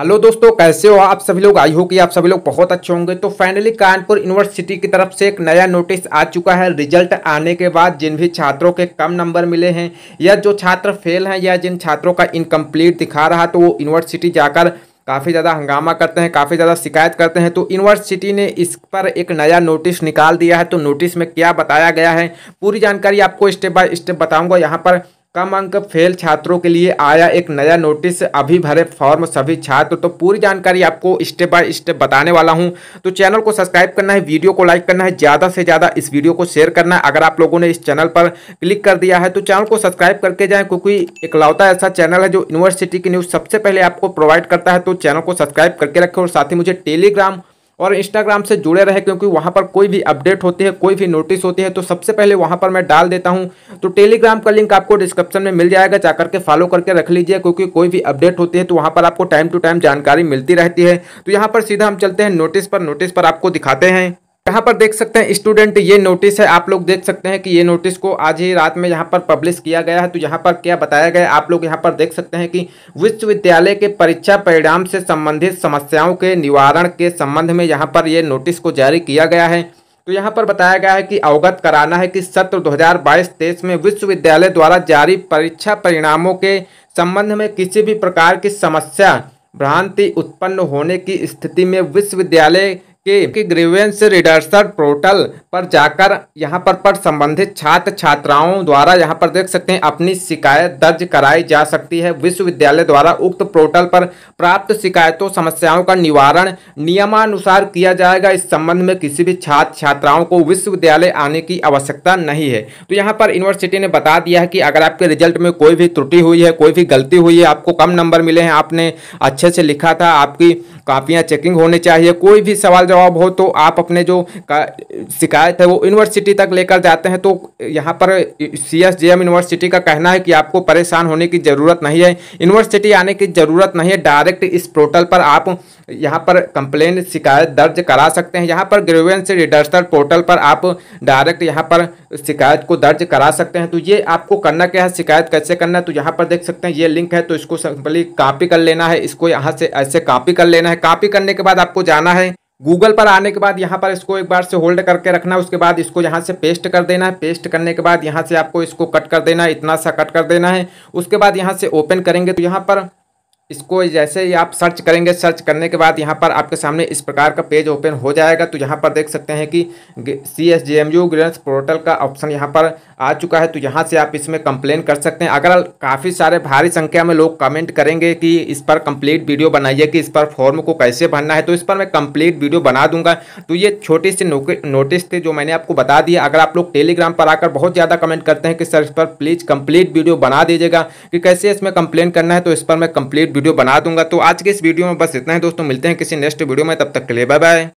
hello दोस्तों कैसे हो आप सभी लोग आई हो कि आप सभी लोग बहुत अच्छे होंगे तो फाइनली कानपुर यूनिवर्सिटी की तरफ से एक नया नोटिस आ चुका है रिजल्ट आने के बाद जिन भी छात्रों के कम नंबर मिले हैं या जो छात्र फेल हैं या जिन छात्रों का इनकम्प्लीट दिखा रहा तो वो यूनिवर्सिटी जाकर काफ़ी ज़्यादा हंगामा करते हैं काफ़ी ज़्यादा शिकायत करते हैं तो यूनिवर्सिटी ने इस पर एक नया नोटिस निकाल दिया है तो नोटिस में क्या बताया गया है पूरी जानकारी आपको स्टेप बाय स्टेप बताऊँगा यहाँ पर कम अंक फेल छात्रों के लिए आया एक नया नोटिस अभी भरे फॉर्म सभी छात्र तो पूरी जानकारी आपको स्टेप बाय स्टेप बताने वाला हूं तो चैनल को सब्सक्राइब करना है वीडियो को लाइक करना है ज़्यादा से ज़्यादा इस वीडियो को शेयर करना है अगर आप लोगों ने इस चैनल पर क्लिक कर दिया है तो चैनल को सब्सक्राइब करके जाएँ क्योंकि इकलौता ऐसा चैनल है जो यूनिवर्सिटी की न्यूज़ सबसे पहले आपको प्रोवाइड करता है तो चैनल को सब्सक्राइब करके रखें और साथ ही मुझे टेलीग्राम और इंस्टाग्राम से जुड़े रहे क्योंकि वहाँ पर कोई भी अपडेट होती है कोई भी नोटिस होती है तो सबसे पहले वहाँ पर मैं डाल देता हूँ तो टेलीग्राम का लिंक आपको डिस्क्रिप्शन में मिल जाएगा जाकर के फॉलो करके रख लीजिए क्योंकि कोई भी अपडेट होती है तो वहाँ पर आपको टाइम टू टाइम जानकारी मिलती रहती है तो यहाँ पर सीधा हम चलते हैं नोटिस पर नोटिस पर आपको दिखाते हैं यहाँ पर देख सकते हैं स्टूडेंट ये नोटिस है आप लोग देख सकते हैं कि ये नोटिस को आज ही रात में यहाँ पर पब्लिश किया गया है तो यहाँ पर क्या बताया गया आप लोग यहाँ पर देख सकते हैं कि विश्वविद्यालय के परीक्षा परिणाम से संबंधित समस्याओं के निवारण के संबंध में यहाँ पर ये नोटिस को जारी किया गया है तो यहाँ पर बताया गया है कि अवगत कराना है कि सत्र 2022-23 में विश्वविद्यालय द्वारा जारी परीक्षा परिणामों के संबंध में किसी भी प्रकार की समस्या भ्रांति उत्पन्न होने की स्थिति में विश्वविद्यालय के, ग्रीवेंस रिडर्सर पोर्टल पर जाकर यहां पर पर संबंधित छात्र छात्राओं द्वारा यहां पर देख सकते हैं अपनी शिकायत दर्ज कराई जा सकती है विश्वविद्यालय द्वारा उक्त पोर्टल पर प्राप्त शिकायतों समस्याओं का निवारण नियमानुसार किया जाएगा इस संबंध में किसी भी छात्र छात्राओं को विश्वविद्यालय आने की आवश्यकता नहीं है तो यहाँ पर यूनिवर्सिटी ने बता दिया है कि अगर आपके रिजल्ट में कोई भी त्रुटि हुई है कोई भी गलती हुई है आपको कम नंबर मिले हैं आपने अच्छे से लिखा था आपकी कापियाँ चेकिंग होनी चाहिए कोई भी सवाल जवाब हो तो आप अपने जो शिकायत है वो यूनिवर्सिटी तक लेकर जाते हैं तो यहाँ पर सी एस यूनिवर्सिटी का कहना है कि आपको परेशान होने की ज़रूरत नहीं है यूनिवर्सिटी आने की ज़रूरत नहीं है डायरेक्ट इस पोर्टल पर आप यहाँ पर कंप्लेन शिकायत दर्ज करा सकते हैं यहाँ पर ग्रेवेंस रिडर्सल पोर्टल पर आप डायरेक्ट यहाँ पर शिकायत को दर्ज करा सकते हैं तो ये आपको करना क्या है शिकायत कैसे करना है तो यहाँ पर देख सकते हैं ये लिंक है तो इसको सिंपली कॉपी कर लेना है इसको यहाँ से ऐसे कॉपी कर लेना है कॉपी करने के बाद आपको जाना है गूगल पर आने के बाद यहाँ पर इसको एक बार से होल्ड करके रखना है उसके बाद इसको यहाँ से पेस्ट कर देना है पेस्ट करने के बाद यहाँ से आपको इसको कट कर देना है इतना सा कट कर देना है उसके बाद यहाँ से ओपन करेंगे तो यहाँ पर इसको जैसे ही आप सर्च करेंगे सर्च करने के बाद यहाँ पर आपके सामने इस प्रकार का पेज ओपन हो जाएगा तो यहाँ पर देख सकते हैं कि C S J M U grades portal का ऑप्शन यहाँ पर आ चुका है तो यहाँ से आप इसमें कंप्लेन कर सकते हैं अगर काफ़ी सारे भारी संख्या में लोग कमेंट करेंगे कि इस पर कंप्लीट वीडियो बनाइए कि इस पर फॉर्म को कैसे भरना है तो इस पर मैं कंप्लीट वीडियो बना दूंगा तो ये छोटी सी नोटिस थी जो मैंने आपको बता दिया अगर आप लोग टेलीग्राम पर आकर बहुत ज़्यादा कमेंट करते हैं कि सर इस पर प्लीज़ कंप्लीट वीडियो बना दीजिएगा कि कैसे इसमें कंप्लेन करना है तो इस पर मैं कंप्लीट वीडियो बना दूंगा तो आज के इस वीडियो में बस इतना ही दोस्तों मिलते हैं किसी नेक्स्ट वीडियो में तब तक के लिए बाय बाय